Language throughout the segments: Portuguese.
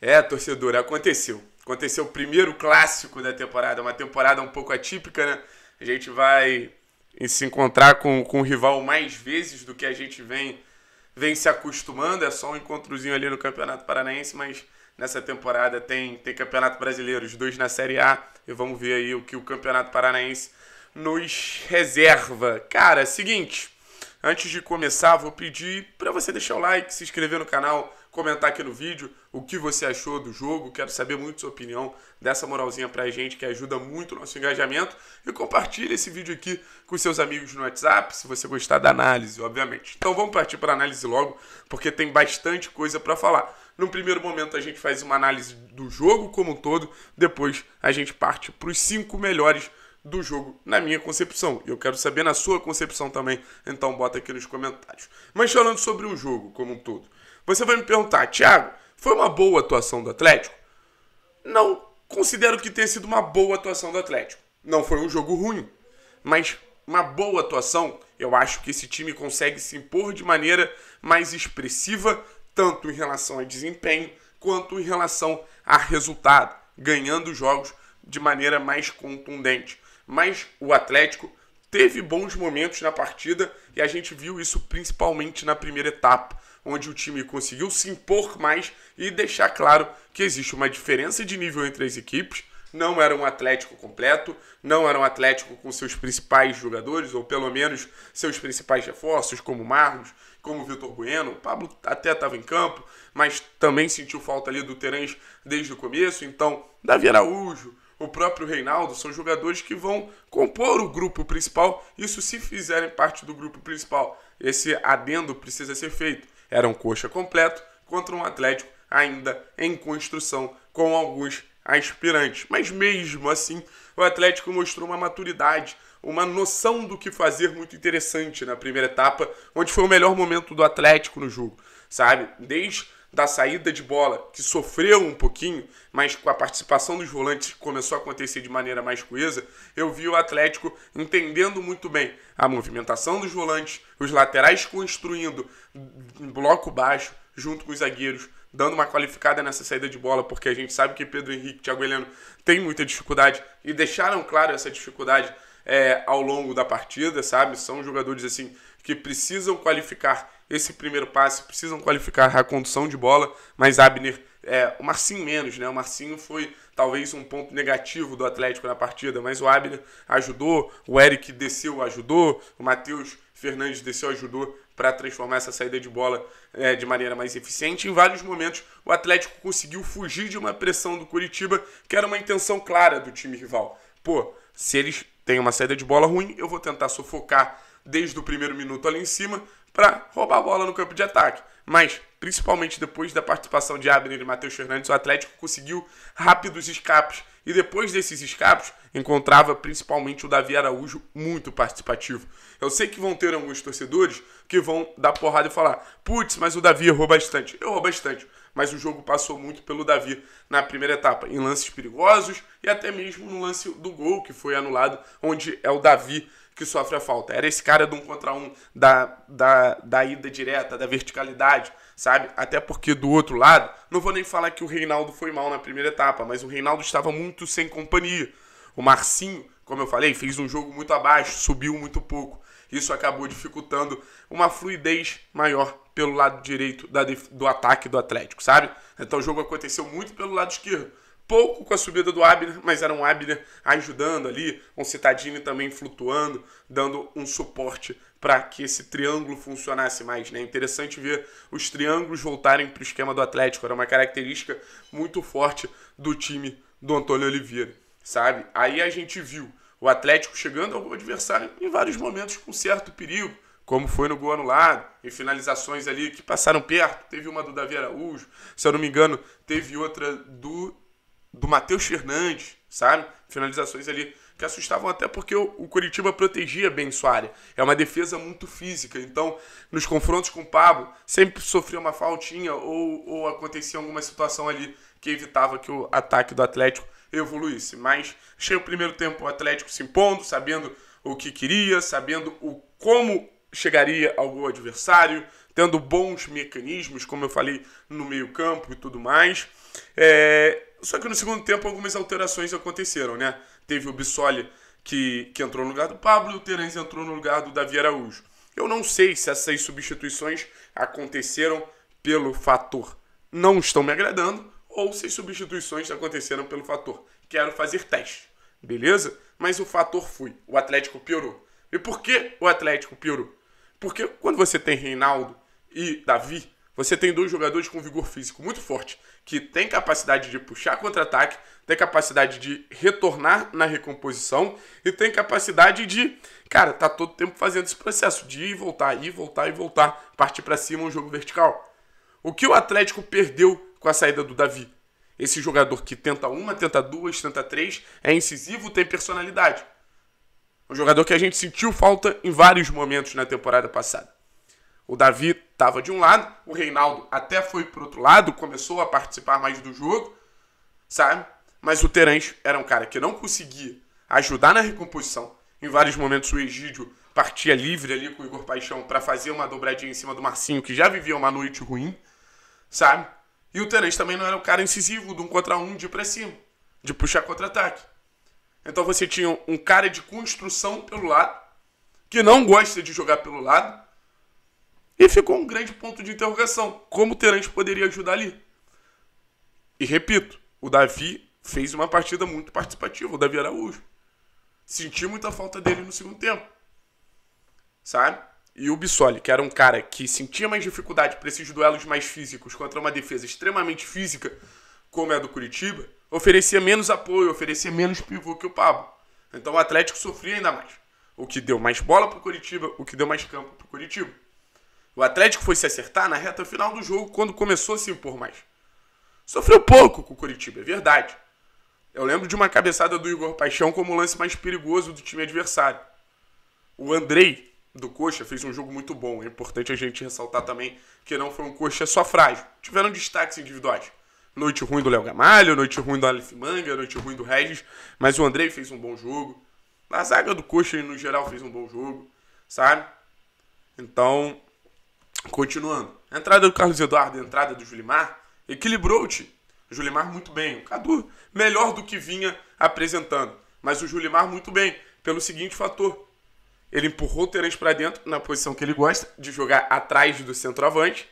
É, torcedor, aconteceu. Aconteceu o primeiro clássico da temporada, uma temporada um pouco atípica, né? A gente vai se encontrar com, com o rival mais vezes do que a gente vem, vem se acostumando. É só um encontrozinho ali no Campeonato Paranaense, mas nessa temporada tem, tem Campeonato Brasileiro, os dois na Série A, e vamos ver aí o que o Campeonato Paranaense nos reserva. Cara, seguinte, antes de começar, vou pedir para você deixar o like, se inscrever no canal comentar aqui no vídeo o que você achou do jogo. Quero saber muito sua opinião dessa moralzinha pra gente que ajuda muito o nosso engajamento. E compartilhe esse vídeo aqui com seus amigos no WhatsApp, se você gostar da análise, obviamente. Então vamos partir para análise logo, porque tem bastante coisa para falar. No primeiro momento a gente faz uma análise do jogo como um todo, depois a gente parte para os cinco melhores do jogo, na minha concepção. E eu quero saber na sua concepção também, então bota aqui nos comentários. Mas falando sobre o jogo como um todo, você vai me perguntar, Thiago, foi uma boa atuação do Atlético? Não considero que tenha sido uma boa atuação do Atlético. Não foi um jogo ruim, mas uma boa atuação, eu acho que esse time consegue se impor de maneira mais expressiva, tanto em relação a desempenho quanto em relação a resultado, ganhando jogos de maneira mais contundente. Mas o Atlético teve bons momentos na partida e a gente viu isso principalmente na primeira etapa onde o time conseguiu se impor mais e deixar claro que existe uma diferença de nível entre as equipes. Não era um Atlético completo, não era um Atlético com seus principais jogadores, ou pelo menos seus principais reforços, como Marlos, como Vitor Bueno. O Pablo até estava em campo, mas também sentiu falta ali do Terãs desde o começo. Então, Davi Araújo, o próprio Reinaldo, são jogadores que vão compor o grupo principal, isso se fizerem parte do grupo principal. Esse adendo precisa ser feito era um coxa completo contra um Atlético ainda em construção com alguns aspirantes. Mas mesmo assim, o Atlético mostrou uma maturidade, uma noção do que fazer muito interessante na primeira etapa, onde foi o melhor momento do Atlético no jogo, sabe? Desde da saída de bola, que sofreu um pouquinho, mas com a participação dos volantes começou a acontecer de maneira mais coesa, eu vi o Atlético entendendo muito bem a movimentação dos volantes, os laterais construindo em bloco baixo, junto com os zagueiros, dando uma qualificada nessa saída de bola, porque a gente sabe que Pedro Henrique e Thiago Heleno têm muita dificuldade e deixaram claro essa dificuldade é, ao longo da partida, sabe? São jogadores assim que precisam qualificar esse primeiro passe, precisam qualificar a condução de bola, mas Abner, é, o Marcinho menos, né? O Marcinho foi talvez um ponto negativo do Atlético na partida, mas o Abner ajudou, o Eric desceu, ajudou, o Matheus Fernandes desceu, ajudou para transformar essa saída de bola é, de maneira mais eficiente. Em vários momentos, o Atlético conseguiu fugir de uma pressão do Curitiba, que era uma intenção clara do time rival. Pô, se eles têm uma saída de bola ruim, eu vou tentar sufocar desde o primeiro minuto ali em cima para roubar a bola no campo de ataque. Mas, principalmente depois da participação de Abner e Matheus Fernandes, o Atlético conseguiu rápidos escapes. E depois desses escapos encontrava principalmente o Davi Araújo muito participativo. Eu sei que vão ter alguns torcedores que vão dar porrada e falar: putz, mas o Davi errou bastante. Errou bastante mas o jogo passou muito pelo Davi na primeira etapa, em lances perigosos e até mesmo no lance do gol que foi anulado, onde é o Davi que sofre a falta. Era esse cara do um contra um, da, da, da ida direta, da verticalidade, sabe? Até porque do outro lado, não vou nem falar que o Reinaldo foi mal na primeira etapa, mas o Reinaldo estava muito sem companhia. O Marcinho, como eu falei, fez um jogo muito abaixo, subiu muito pouco. Isso acabou dificultando uma fluidez maior pelo lado direito da, do ataque do Atlético, sabe? Então o jogo aconteceu muito pelo lado esquerdo pouco com a subida do Abner, mas era um Abner ajudando ali, um Citadini também flutuando, dando um suporte para que esse triângulo funcionasse mais. Né? Interessante ver os triângulos voltarem para o esquema do Atlético, era uma característica muito forte do time do Antônio Oliveira, sabe? Aí a gente viu o Atlético chegando ao adversário em vários momentos com certo perigo, como foi no gol anulado, em finalizações ali que passaram perto. Teve uma do Davi Araújo, se eu não me engano, teve outra do do Matheus Fernandes, sabe? Finalizações ali que assustavam até porque o Curitiba protegia bem sua área. É uma defesa muito física, então nos confrontos com o Pablo sempre sofria uma faltinha ou, ou acontecia alguma situação ali que evitava que o ataque do Atlético evoluísse. Mas cheio o primeiro tempo o Atlético se impondo, sabendo o que queria, sabendo o como chegaria ao gol adversário, tendo bons mecanismos, como eu falei, no meio campo e tudo mais. É, só que no segundo tempo algumas alterações aconteceram, né? Teve o Bissoli que, que entrou no lugar do Pablo e o Terence entrou no lugar do Davi Araújo. Eu não sei se essas substituições aconteceram pelo fator não estão me agradando ou se as substituições aconteceram pelo fator quero fazer teste, beleza? Mas o fator foi, o Atlético piorou. E por que o Atlético piorou? Porque quando você tem Reinaldo e Davi você tem dois jogadores com vigor físico muito forte, que tem capacidade de puxar contra-ataque, tem capacidade de retornar na recomposição e tem capacidade de, cara, tá todo tempo fazendo esse processo de ir e voltar, ir voltar e voltar, partir para cima um jogo vertical. O que o Atlético perdeu com a saída do Davi? Esse jogador que tenta uma, tenta duas, tenta três, é incisivo, tem personalidade. Um jogador que a gente sentiu falta em vários momentos na temporada passada. O Davi estava de um lado, o Reinaldo até foi para outro lado, começou a participar mais do jogo, sabe? Mas o Terence era um cara que não conseguia ajudar na recomposição. Em vários momentos o Egídio partia livre ali com o Igor Paixão para fazer uma dobradinha em cima do Marcinho, que já vivia uma noite ruim, sabe? E o Terence também não era um cara incisivo de um contra um, de ir para cima, de puxar contra-ataque. Então você tinha um cara de construção pelo lado, que não gosta de jogar pelo lado, e ficou um grande ponto de interrogação: como o Terence poderia ajudar ali? E repito, o Davi fez uma partida muito participativa, o Davi Araújo. Senti muita falta dele no segundo tempo. Sabe? E o Bissoli, que era um cara que sentia mais dificuldade para esses duelos mais físicos contra uma defesa extremamente física, como é a do Curitiba, oferecia menos apoio, oferecia menos pivô que o Pablo. Então o Atlético sofria ainda mais. O que deu mais bola para o Curitiba, o que deu mais campo para o Curitiba. O Atlético foi se acertar na reta final do jogo quando começou a se impor mais. Sofreu pouco com o Curitiba, é verdade. Eu lembro de uma cabeçada do Igor Paixão como o lance mais perigoso do time adversário. O Andrei, do Coxa, fez um jogo muito bom. É importante a gente ressaltar também que não foi um Coxa só frágil. Tiveram destaques individuais. Noite ruim do Léo Gamalho, noite ruim do Aleph Manga, noite ruim do Regis, mas o Andrei fez um bom jogo. A zaga do Coxa, no geral, fez um bom jogo, sabe? Então, Continuando. A entrada do Carlos Eduardo a entrada do Julimar equilibrou o time. O Julimar muito bem. O Cadu melhor do que vinha apresentando. Mas o Julimar muito bem. Pelo seguinte fator. Ele empurrou o Terence para dentro, na posição que ele gosta, de jogar atrás do centroavante.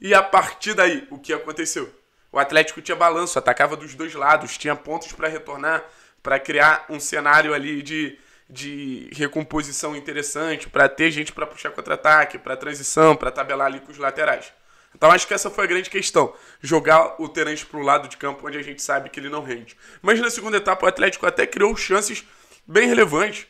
E a partir daí, o que aconteceu? O Atlético tinha balanço, atacava dos dois lados, tinha pontos para retornar, para criar um cenário ali de de recomposição interessante, para ter gente para puxar contra-ataque, para transição, para tabelar ali com os laterais. Então acho que essa foi a grande questão, jogar o Terence para o lado de campo onde a gente sabe que ele não rende. Mas na segunda etapa o Atlético até criou chances bem relevantes.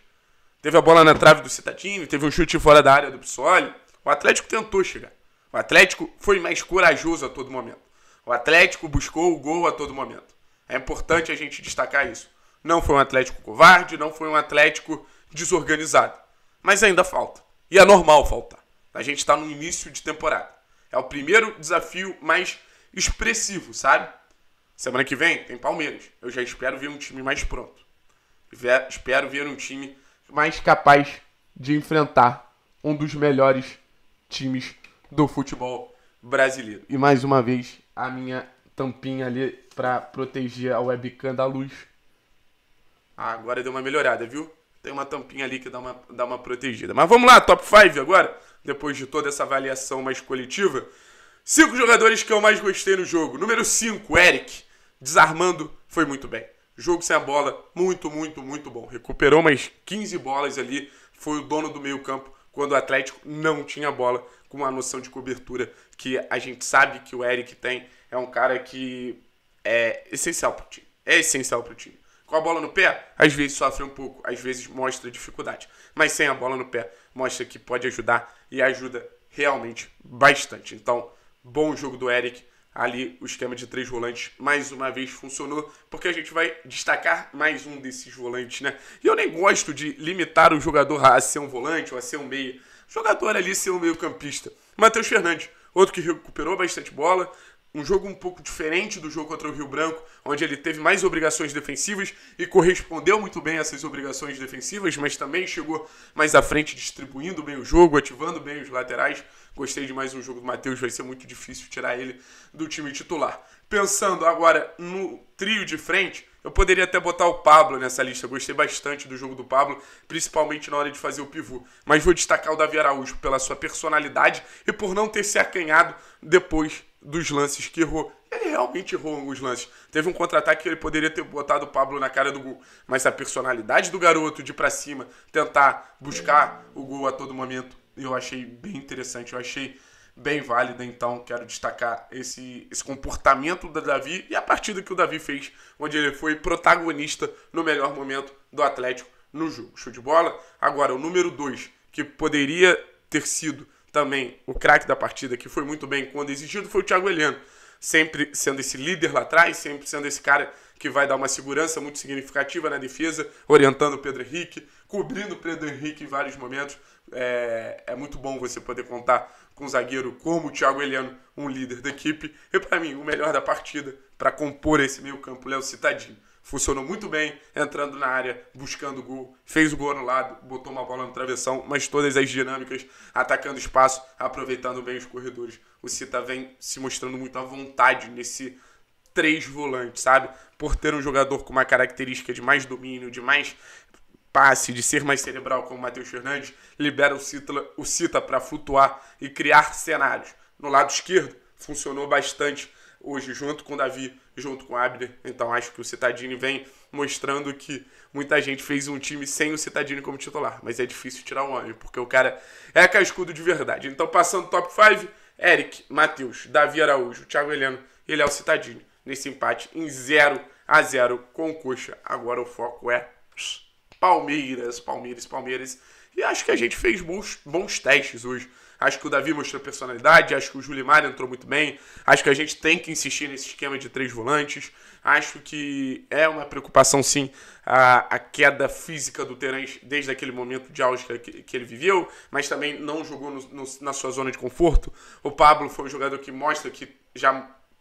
Teve a bola na trave do Citadinho, teve um chute fora da área do Pissoli. O Atlético tentou chegar. O Atlético foi mais corajoso a todo momento. O Atlético buscou o gol a todo momento. É importante a gente destacar isso não foi um Atlético covarde, não foi um Atlético desorganizado. Mas ainda falta. E é normal faltar. A gente está no início de temporada. É o primeiro desafio mais expressivo, sabe? Semana que vem tem Palmeiras. Eu já espero ver um time mais pronto. Espero ver um time mais capaz de enfrentar um dos melhores times do futebol brasileiro. E mais uma vez, a minha tampinha ali para proteger a webcam da luz ah, agora deu uma melhorada, viu? Tem uma tampinha ali que dá uma, dá uma protegida. Mas vamos lá, top 5 agora, depois de toda essa avaliação mais coletiva. Cinco jogadores que eu mais gostei no jogo. Número 5, Eric. Desarmando, foi muito bem. Jogo sem a bola, muito, muito, muito bom. Recuperou umas 15 bolas ali. Foi o dono do meio-campo quando o Atlético não tinha bola, com uma noção de cobertura que a gente sabe que o Eric tem. É um cara que é essencial pro time. É essencial pro time. Com a bola no pé, às vezes sofre um pouco, às vezes mostra dificuldade. Mas sem a bola no pé, mostra que pode ajudar e ajuda realmente bastante. Então, bom jogo do Eric. Ali o esquema de três volantes mais uma vez funcionou, porque a gente vai destacar mais um desses volantes, né? E eu nem gosto de limitar o jogador a ser um volante ou a ser um meio. O jogador ali ser um meio-campista. Matheus Fernandes, outro que recuperou bastante bola, um jogo um pouco diferente do jogo contra o Rio Branco, onde ele teve mais obrigações defensivas e correspondeu muito bem a essas obrigações defensivas, mas também chegou mais à frente distribuindo bem o jogo, ativando bem os laterais. Gostei de mais um jogo do Matheus, vai ser muito difícil tirar ele do time titular. Pensando agora no trio de frente, eu poderia até botar o Pablo nessa lista. Gostei bastante do jogo do Pablo, principalmente na hora de fazer o pivô. Mas vou destacar o Davi Araújo pela sua personalidade e por não ter se acanhado depois dos lances que errou. Ele realmente errou alguns lances. Teve um contra-ataque que ele poderia ter botado o Pablo na cara do gol, mas a personalidade do garoto de para cima, tentar buscar o gol a todo momento, eu achei bem interessante, eu achei bem válida. Então, quero destacar esse, esse comportamento do Davi e a partida que o Davi fez, onde ele foi protagonista no melhor momento do Atlético no jogo. Show de bola. Agora, o número 2, que poderia ter sido também o craque da partida, que foi muito bem quando exigido, foi o Thiago Heleno. Sempre sendo esse líder lá atrás, sempre sendo esse cara que vai dar uma segurança muito significativa na defesa, orientando o Pedro Henrique, cobrindo o Pedro Henrique em vários momentos. É, é muito bom você poder contar com um zagueiro como o Thiago Heleno, um líder da equipe. E para mim, o melhor da partida para compor esse meio campo, Léo Citadinho funcionou muito bem, entrando na área, buscando gol, fez o gol no lado botou uma bola no travessão, mas todas as dinâmicas, atacando espaço, aproveitando bem os corredores. O Cita vem se mostrando muito à vontade nesse três volantes, sabe? Por ter um jogador com uma característica de mais domínio, de mais passe, de ser mais cerebral como o Matheus Fernandes, libera o Cita, o Cita para flutuar e criar cenários. No lado esquerdo, funcionou bastante hoje junto com Davi, junto com Abner. Então acho que o Citadini vem mostrando que muita gente fez um time sem o Citadini como titular, mas é difícil tirar o homem, porque o cara é cascudo de verdade. Então passando top 5, Eric, Matheus, Davi Araújo, Thiago Heleno e Léo Citadini nesse empate em 0 a 0 com o Coxa. Agora o foco é Palmeiras, Palmeiras, Palmeiras. E acho que a gente fez bons, bons testes hoje. Acho que o Davi mostrou personalidade, acho que o Julimar entrou muito bem, acho que a gente tem que insistir nesse esquema de três volantes, acho que é uma preocupação sim a, a queda física do Terence desde aquele momento de auge que, que, ele viveu, mas também não jogou no, no, na sua zona de conforto. O Pablo foi um jogador que mostra que já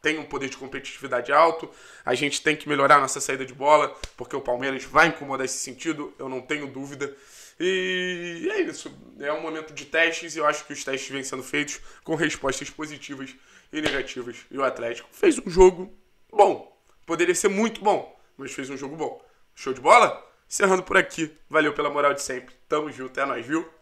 tem um poder de competitividade alto. A gente tem que melhorar nossa saída de bola, porque o Palmeiras vai incomodar esse sentido, eu não tenho dúvida. E é isso. É um momento de testes e eu acho que os testes vêm sendo feitos com respostas positivas e negativas. E o Atlético fez um jogo bom. Poderia ser muito bom, mas fez um jogo bom. Show de bola? Encerrando por aqui. Valeu pela moral de sempre. Tamo junto, é nóis, viu?